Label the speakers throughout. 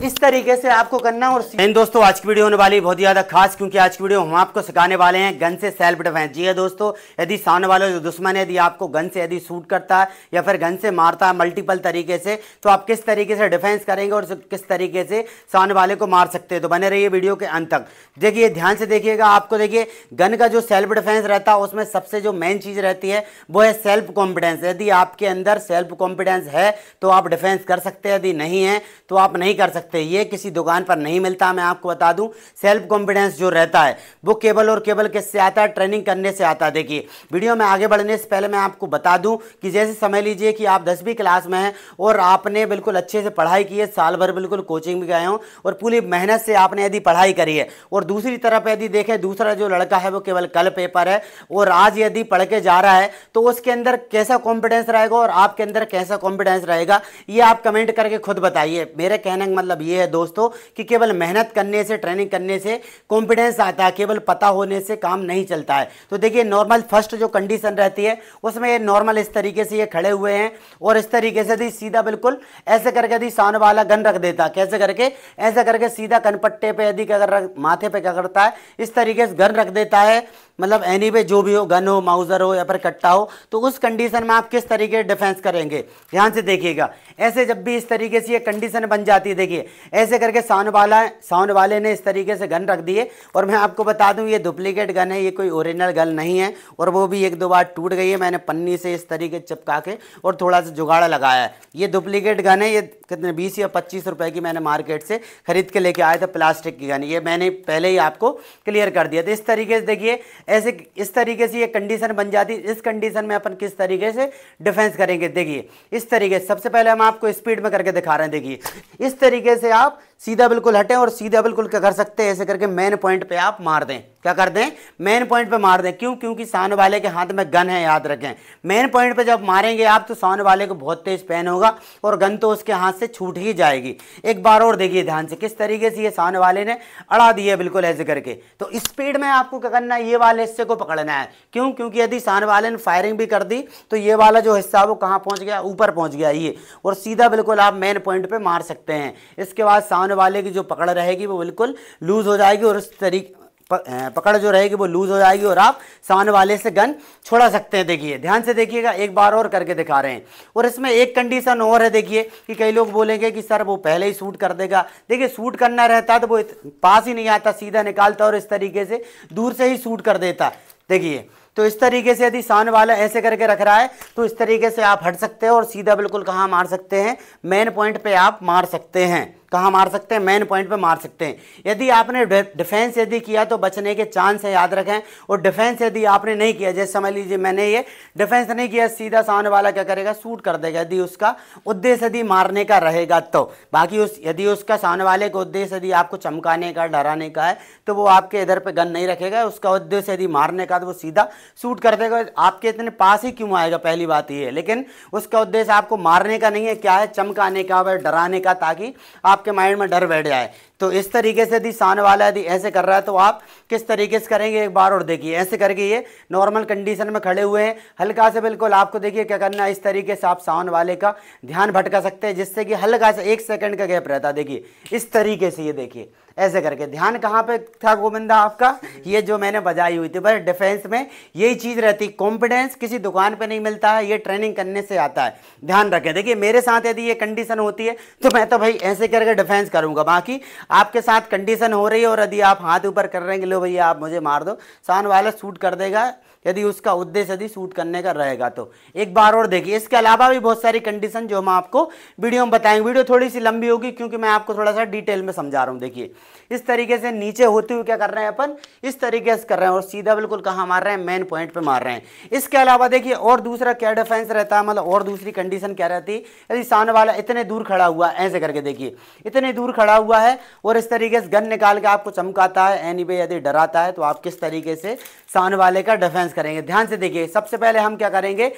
Speaker 1: इस तरीके से आपको करना और इन दोस्तों आज की वीडियो होने वाली बहुत ही ज्यादा खास क्योंकि आज की वीडियो हम आपको सिखाने वाले हैं गन से सेल्फ डिफेंस जी है हाँ दोस्तों यदि सामने वाला जो दुश्मन यदि आपको गन से यदि शूट करता है या फिर गन से मारता है मल्टीपल तरीके से तो आप किस तरीके से डिफेंस करेंगे और किस तरीके से सामने वाले को मार सकते हैं तो बने रहिए वीडियो के अंत तक देखिए ध्यान से देखिएगा आपको देखिए गन का जो सेल्फ डिफेंस रहता है उसमें सबसे जो मेन चीज रहती है वो है सेल्फ कॉन्फिडेंस यदि आपके अंदर सेल्फ कॉन्फिडेंस है तो आप डिफेंस कर सकते हैं यदि नहीं है तो आप नहीं कर सकते सकते ये किसी दुकान पर नहीं मिलता मैं आपको बता दूं सेल्फ कॉन्फिडेंस जो रहता है वो केबल और केवल किससे आता है ट्रेनिंग करने से आता है देखिए वीडियो में आगे बढ़ने से पहले मैं आपको बता दूं कि जैसे समझ लीजिए कि आप दसवीं क्लास में हैं और आपने बिल्कुल अच्छे से पढ़ाई की है साल भर बिल्कुल कोचिंग भी गए हों और पूरी मेहनत से आपने यदि पढ़ाई करी है और दूसरी तरफ यदि देखें दूसरा जो लड़का है वो केवल कल पेपर है और आज यदि पढ़ के जा रहा है तो उसके अंदर कैसा कॉन्फिडेंस रहेगा और आपके अंदर कैसा कॉन्फिडेंस रहेगा ये आप कमेंट करके खुद बताइए मेरे कहने का मतलब मतलब ये है दोस्तों कि केवल मेहनत करने से ट्रेनिंग करने से कॉन्फिडेंस आता है केवल पता होने से काम नहीं चलता है तो देखिए नॉर्मल फर्स्ट जो कंडीशन रहती है उसमें ये नॉर्मल इस तरीके से ये खड़े हुए हैं और इस तरीके से यदि सीधा बिल्कुल ऐसे करके यदि सान वाला गन रख देता कैसे करके ऐसे करके सीधा कनपट्टे पर यदि अगर माथे पर क्या करता है इस तरीके से गन रख देता है मतलब एनी वे जो भी हो गन हो माउजर हो या फिर कट्टा हो तो उस कंडीशन में आप किस तरीके डिफेंस करेंगे ध्यान से देखिएगा ऐसे जब भी इस तरीके से ये कंडीशन बन जाती है देखिए ऐसे करके साउंड वाला साउंड वाले ने इस तरीके से गन रख दिए और मैं आपको बता दूँ ये डुप्लीकेट गन है ये कोई ओरिजिनल गन नहीं है और वो भी एक दो बार टूट गई है मैंने पन्नी से इस तरीके चिपका के और थोड़ा सा जुगाड़ा लगाया है ये डुप्लीकेट गन है ये कितने बीस या पच्चीस रुपए की मैंने मार्केट से खरीद के लेके आया था प्लास्टिक की गन ये मैंने पहले ही आपको क्लियर कर दिया तो इस तरीके से देखिए ऐसे इस तरीके से ये कंडीशन बन जाती इस कंडीशन में अपन किस तरीके से डिफेंस करेंगे देखिए इस तरीके सबसे पहले हम आपको स्पीड में करके दिखा रहे हैं देखिए इस तरीके से आप सीधा बिल्कुल हटें और सीधा बिल्कुल क्या कर सकते हैं ऐसे करके मेन पॉइंट पे आप मार दें क्या कर दें मेन पॉइंट पे मार दें क्यों क्योंकि सामने वाले के हाथ में गन है याद रखें मेन पॉइंट पे जब मारेंगे आप तो सामने वाले को बहुत तेज पेन होगा और गन तो उसके हाथ से छूट ही जाएगी एक बार और देखिए ध्यान से किस तरीके से ये सामने वाले ने अड़ा दिया बिल्कुल ऐसे करके तो स्पीड में आपको क्या करना है ये वाले हिस्से को पकड़ना है क्यों क्योंकि यदि सामने वाले ने फायरिंग भी कर दी तो ये वाला जो हिस्सा वो कहाँ पहुँच गया ऊपर पहुँच गया ये और सीधा बिल्कुल आप मेन पॉइंट पर मार सकते हैं इसके बाद सामने सामने वाले की जो पकड़ रहेगी वो बिल्कुल लूज़ हो जाएगी और उस तरीके पकड़ जो रहेगी वो लूज़ हो जाएगी और आप सामने वाले से गन छोड़ा सकते हैं देखिए ध्यान से देखिएगा एक बार और करके दिखा रहे हैं और इसमें एक कंडीशन और है देखिए कि कई लोग बोलेंगे कि सर वो पहले ही शूट कर देगा देखिए शूट करना रहता तो वो पास ही नहीं आता सीधा निकालता और इस तरीके से दूर से ही शूट कर देता देखिए तो इस तरीके से यदि सामने वाला ऐसे करके रख रहा है तो इस तरीके से आप हट सकते हैं और सीधा बिल्कुल कहाँ मार सकते हैं मेन पॉइंट पे आप मार सकते हैं कहाँ मार सकते हैं मेन पॉइंट पे मार सकते हैं यदि आपने डिफेंस यदि किया तो बचने के चांस है याद रखें और डिफेंस यदि आपने नहीं किया जैसे समझ लीजिए मैंने ये डिफेंस नहीं किया सीधा सामने वाला क्या करेगा सूट कर देगा यदि उसका उद्देश्य यदि मारने का रहेगा तो बाकी उस यदि उसका सामने वाले का उद्देश्य यदि आपको चमकाने का डराने का है तो वो आपके इधर पर गन नहीं रखेगा उसका उद्देश्य यदि मारने का तो वो सीधा सूट कर देगा आपके इतने पास ही क्यों आएगा पहली बात ये लेकिन उसका उद्देश्य आपको मारने का नहीं है क्या है चमकाने का और डराने का ताकि आप आपके माइंड में डर बैठ जाए तो इस तरीके से यदि सान वाला यदि ऐसे कर रहा है तो आप किस तरीके से करेंगे एक बार और देखिए ऐसे करके ये नॉर्मल कंडीशन में खड़े हुए हैं हल्का से बिल्कुल आपको देखिए क्या करना है इस तरीके से आप सावन वाले का ध्यान भटका सकते हैं जिससे कि हल्का से एक सेकंड का गैप रहता है देखिए इस तरीके से ये देखिए ऐसे करके ध्यान कहाँ पे था गोविंदा आपका ये जो मैंने बजाई हुई थी बस डिफेंस में यही चीज़ रहती कॉन्फिडेंस किसी दुकान पे नहीं मिलता है ये ट्रेनिंग करने से आता है ध्यान रखें देखिए मेरे साथ यदि ये कंडीशन होती है तो मैं तो भाई ऐसे करके डिफेंस करूँगा बाकी आपके साथ कंडीशन हो रही है और यदि आप हाथ ऊपर कर रहे हैं कि लो भैया आप मुझे मार दो सान वाला सूट कर देगा यदि उसका उद्देश्य यदि सूट करने का रहेगा तो एक बार और देखिए इसके अलावा भी बहुत सारी कंडीशन जो हम आपको वीडियो में बताएंगे वीडियो थोड़ी सी लंबी होगी क्योंकि मैं आपको थोड़ा सा डिटेल में समझा रहा हूँ देखिए इस तरीके से नीचे होते हुए क्या कर रहे हैं अपन इस तरीके से कर रहे हैं और सीधा बिल्कुल कहाँ मार रहे हैं मेन पॉइंट पर मार रहे हैं इसके अलावा देखिए और दूसरा क्या डिफेंस रहता है मतलब और दूसरी कंडीशन क्या रहती है यदि सामने वाला इतने दूर खड़ा हुआ है ऐसे करके देखिए इतने दूर खड़ा हुआ है और इस तरीके से गन निकाल के आपको चमकाता है एनी यदि डराता है तो आप किस तरीके से सामने वाले का डिफेंस एनालिसिस करेंगे ध्यान से देखिए सबसे पहले हम क्या करेंगे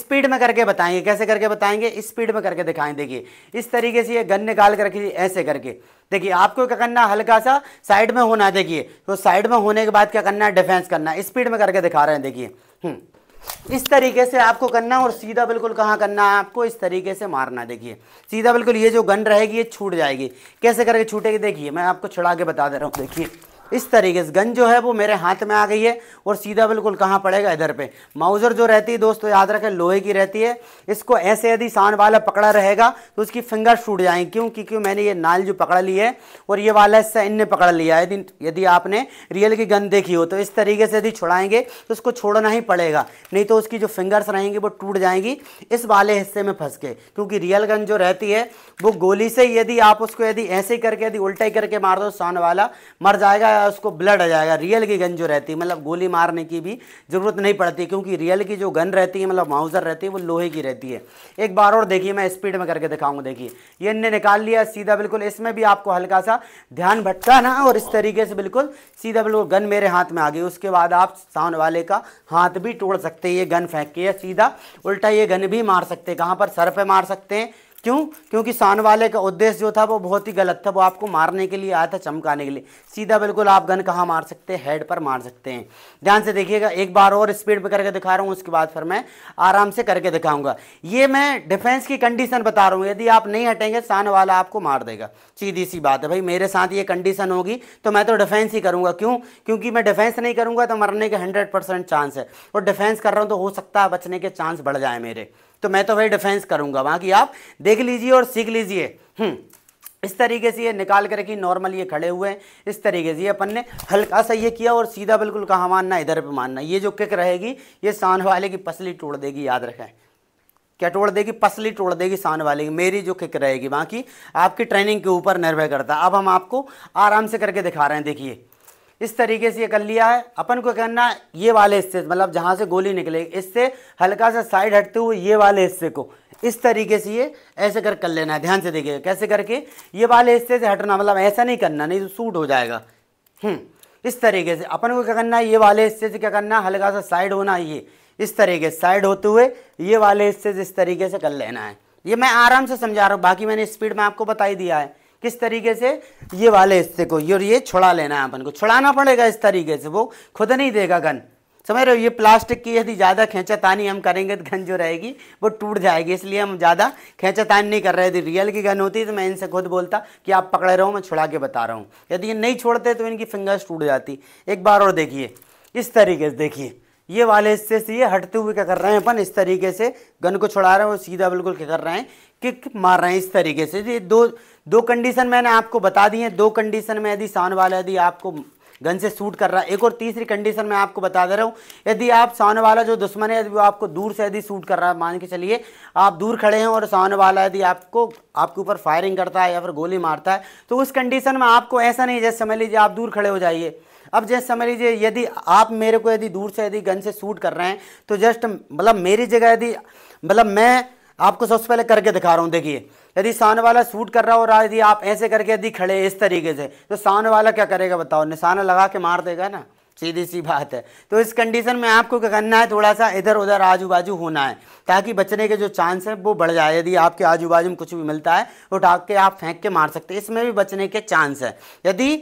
Speaker 1: स्पीड में करके बताएंगे कैसे करके बताएंगे स्पीड में करके दिखाएं देखिए इस तरीके से ये गन निकाल कर करके ऐसे करके देखिए आपको क्या करना हल्का सा साइड में होना है देखिए तो साइड में होने के बाद क्या करना है डिफेंस करना स्पीड में करके दिखा रहे हैं देखिए हम्म, इस तरीके से आपको करना और सीधा बिल्कुल कहाँ करना है आपको इस तरीके से मारना देखिए सीधा बिल्कुल ये जो गन रहेगी ये छूट जाएगी कैसे करके छूटेगी देखिए मैं आपको छुड़ा के बता दे रहा हूँ देखिए इस तरीके से गन जो है वो मेरे हाथ में आ गई है और सीधा बिल्कुल कहाँ पड़ेगा इधर पे माउज़र जो रहती है दोस्तों याद रखें लोहे की रहती है इसको ऐसे यदि सान वाला पकड़ा रहेगा तो उसकी फिंगर छूट जाएंगे क्यों क्योंकि मैंने ये नाल जो पकड़ ली है और ये वाला हिस्सा इनने पकड़ लिया है यदि आपने रियल की गन देखी हो तो इस तरीके से यदि छुड़ाएंगे तो उसको छोड़ना ही पड़ेगा नहीं तो उसकी जो फिंगर्स रहेंगी वो टूट जाएंगी इस वाले हिस्से में फंस के क्योंकि रियल गन जो रहती है वो गोली से यदि आप उसको यदि ऐसे करके यदि उल्टा करके मार दो सान वाला मर जाएगा जाएगा उसको ब्लड आ जाएगा रियल की गन जो रहती है मतलब गोली मारने की भी ज़रूरत नहीं पड़ती क्योंकि रियल की जो गन रहती है मतलब माउजर रहती है वो लोहे की रहती है एक बार और देखिए मैं स्पीड में करके दिखाऊंगा देखिए ये इनने निकाल लिया सीधा बिल्कुल इसमें भी आपको हल्का सा ध्यान भटकाना और इस तरीके से बिल्कुल सीधा बिल्कुल गन मेरे हाथ में आ गई उसके बाद आप सामने वाले का हाथ भी तोड़ सकते हैं ये गन फेंक के या सीधा उल्टा ये गन भी मार सकते हैं कहाँ पर सर पर मार सकते हैं क्यों क्योंकि शान वाले का उद्देश्य जो था वो बहुत ही गलत था वो आपको मारने के लिए आया था चमकाने के लिए सीधा बिल्कुल आप गन कहाँ मार सकते हैं हेड पर मार सकते हैं ध्यान से देखिएगा एक बार और स्पीड पर करके दिखा रहा हूँ उसके बाद फिर मैं आराम से करके दिखाऊंगा ये मैं डिफेंस की कंडीशन बता रहा हूँ यदि आप नहीं हटेंगे शान वाला आपको मार देगा सीधी सी बात है भाई मेरे साथ ये कंडीशन होगी तो मैं तो डिफेंस ही करूँगा क्यों क्योंकि मैं डिफेंस नहीं करूँगा तो मरने के हंड्रेड चांस है और डिफेंस कर रहा हूँ तो हो सकता है बचने के चांस बढ़ जाए मेरे तो मैं तो वही डिफेंस करूंगा वहां की आप देख लीजिए और सीख लीजिए हम्म, इस तरीके से ये निकाल कर रखी नॉर्मल ये खड़े हुए हैं इस तरीके से ये अपन ने हल्का सा ये किया और सीधा बिल्कुल कहाँ मानना इधर पे मानना ये जो किक रहेगी ये सान वाले की पसली तोड़ देगी याद रखें क्या तोड़ देगी पसली तोड़ देगी सान वाले की मेरी जो किक रहेगी बाकी आपकी ट्रेनिंग के ऊपर निर्भर करता है अब हम आपको आराम से करके दिखा रहे हैं देखिए इस तरीके से ये कर लिया है अपन को करना है ये वाले हिस्से मतलब जहाँ से गोली निकलेगी इससे हल्का सा साइड हटते हुए ये वाले हिस्से को इस तरीके से ये ऐसे कर कर लेना है ध्यान से देखिएगा कैसे करके ये वाले हिस्से से हटना मतलब ऐसा नहीं करना नहीं तो सूट हो जाएगा हम्म, इस तरीके से अपन को क्या करना है ये वाले हिस्से से क्या करना है हल्का सा साइड होना ये इस तरीके से साइड होते हुए ये वाले हिस्से से इस तरीके से कर लेना है ये मैं आराम से समझा रहा हूँ बाकी मैंने स्पीड में आपको बताई दिया है किस तरीके से ये वाले हिस्से को ये और ये छुड़ा लेना है अपन को छुड़ाना पड़ेगा इस तरीके से वो खुद नहीं देगा गन समझ रहे हो ये प्लास्टिक की यदि ज़्यादा खेचातानी हम करेंगे तो गन जो रहेगी वो टूट जाएगी इसलिए हम ज़्यादा खेचातानी नहीं कर रहे यदि रियल की गन होती तो मैं इनसे खुद बोलता कि आप पकड़े रहो मैं छुड़ा के बता रहा हूँ यदि ये नहीं छोड़ते तो इनकी फिंगर्स टूट जाती एक बार और देखिए इस तरीके से देखिए ये वाले हिस्से से ये हटते हुए क्या कर रहे हैं अपन इस तरीके से गन को छुड़ा रहे हैं और सीधा बिल्कुल क्या कर रहे हैं किक मार रहे हैं इस तरीके से ये दो दो कंडीशन मैंने आपको बता दी है दो कंडीशन में यदि सान वाला यदि आपको गन से शूट कर रहा है एक और तीसरी कंडीशन मैं आपको बता दे रहा हूँ यदि आप सान वाला जो दुश्मन है यदि वो आपको दूर से यदि शूट कर रहा है मान के चलिए आप दूर खड़े हैं और सान वाला यदि आपको आपके ऊपर फायरिंग करता है या फिर गोली मारता है तो उस कंडीशन में आपको ऐसा नहीं जैसे समझ लीजिए आप दूर खड़े हो जाइए अब जैसे समझ लीजिए यदि आप मेरे को यदि दूर से यदि गन से शूट कर रहे हैं तो जस्ट मतलब मेरी जगह यदि मतलब मैं आपको सबसे पहले करके दिखा रहा हूँ देखिए यदि सान वाला सूट कर रहा हो रहा यदि आप ऐसे करके यदि खड़े इस तरीके से तो सान वाला क्या करेगा बताओ निशाना लगा के मार देगा ना सीधी सी बात है तो इस कंडीशन में आपको क्या करना है थोड़ा सा इधर उधर आजू बाजू होना है ताकि बचने के जो चांस है वो बढ़ जाए यदि आपके आजू बाजू में कुछ भी मिलता है वो ढाक के आप फेंक के मार सकते हैं इसमें भी बचने के चांस है यदि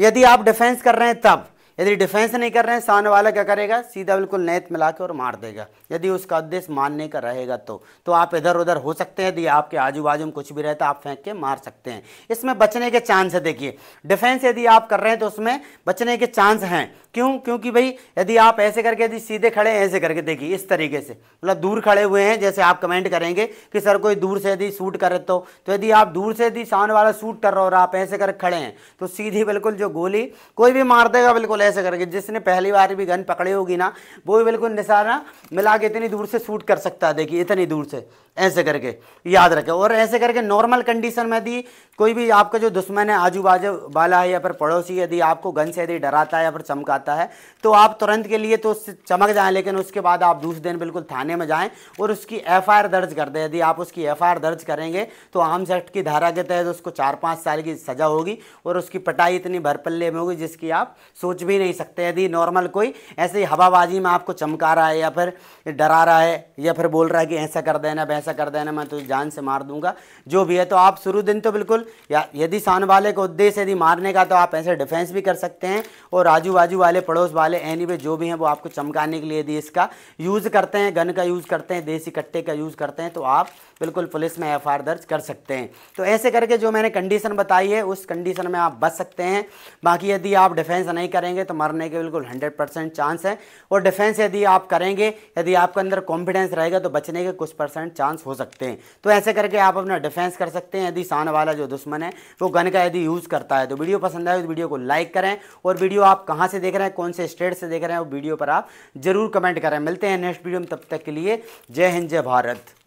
Speaker 1: यदि आप डिफेंस कर रहे हैं तब यदि डिफेंस नहीं कर रहे हैं सामने वाला क्या करेगा सीधा बिल्कुल नेत मिला के और मार देगा यदि उसका उद्देश्य मारने का रहेगा तो तो आप इधर उधर हो सकते हैं यदि आपके आजू बाजू में कुछ भी रहता है आप फेंक के मार सकते हैं इसमें बचने के चांस है देखिए डिफेंस यदि आप कर रहे हैं तो उसमें बचने के चांस हैं क्यों क्योंकि भाई यदि आप ऐसे करके यदि सीधे खड़े ऐसे करके देखिए इस तरीके से मतलब दूर खड़े हुए हैं जैसे आप कमेंट करेंगे कि सर कोई दूर से यदि सूट करे तो तो यदि आप दूर से यदि सामने वाला सूट कर रहे हो और आप ऐसे करके खड़े हैं तो सीधी बिल्कुल जो गोली कोई भी मार देगा बिल्कुल ऐसे करके जिसने पहली बार भी गन पकड़ी होगी ना वो भी बिल्कुल निशाना मिला के इतनी दूर से सूट कर सकता है देखिए इतनी दूर से ऐसे करके याद रखें और ऐसे करके नॉर्मल कंडीशन में यदि कोई भी आपका जो दुश्मन है आजू बाजू वाला है या फिर पड़ोसी यदि आपको गन से यदि डराता है या फिर चमकाता जाता है तो आप तुरंत के लिए तो उससे चमक जाएं लेकिन उसके बाद आप दूसरे दिन बिल्कुल थाने में जाएं और उसकी एफआईआर दर्ज कर दें यदि आप उसकी एफआईआर दर्ज करेंगे तो आर्म्स एक्ट की धारा के तहत उसको चार पाँच साल की सज़ा होगी और उसकी पटाई इतनी भरपल्ले में होगी जिसकी आप सोच भी नहीं सकते यदि नॉर्मल कोई ऐसे हवाबाजी में आपको चमका रहा है या फिर डरा रहा है या फिर बोल रहा है कि ऐसा कर देना वैसा कर देना मैं तो जान से मार दूंगा जो भी है तो आप शुरू दिन तो बिल्कुल या यदि शान वाले का उद्देश्य यदि मारने का तो आप ऐसे डिफेंस भी कर सकते हैं और आजू बाजू वाले वाले पड़ोस वाले एनी जो भी हैं वो आपको चमकाने के लिए यदि इसका यूज़ करते हैं गन का यूज़ करते हैं देसी कट्टे का यूज़ करते हैं तो आप बिल्कुल पुलिस में एफ दर्ज कर सकते हैं तो ऐसे करके जो मैंने कंडीशन बताई है उस कंडीशन में आप बच सकते हैं बाकी यदि आप डिफेंस नहीं करेंगे तो मरने के बिल्कुल हंड्रेड परसेंट चांस है और डिफेंस यदि आप करेंगे यदि आपके अंदर कॉन्फिडेंस रहेगा तो बचने के कुछ परसेंट चांस हो सकते हैं तो ऐसे करके आप अपना डिफेंस कर सकते हैं यदि शान वाला जो दुश्मन है वो गन का यदि यूज़ करता है तो वीडियो पसंद आए तो वीडियो को लाइक करें और वीडियो आप कहाँ से देख रहे हैं रहे हैं कौन से स्टेट से देख रहे हैं वो वीडियो पर आप जरूर कमेंट करें मिलते हैं नेक्स्ट वीडियो में तब तक के लिए जय हिंद जय भारत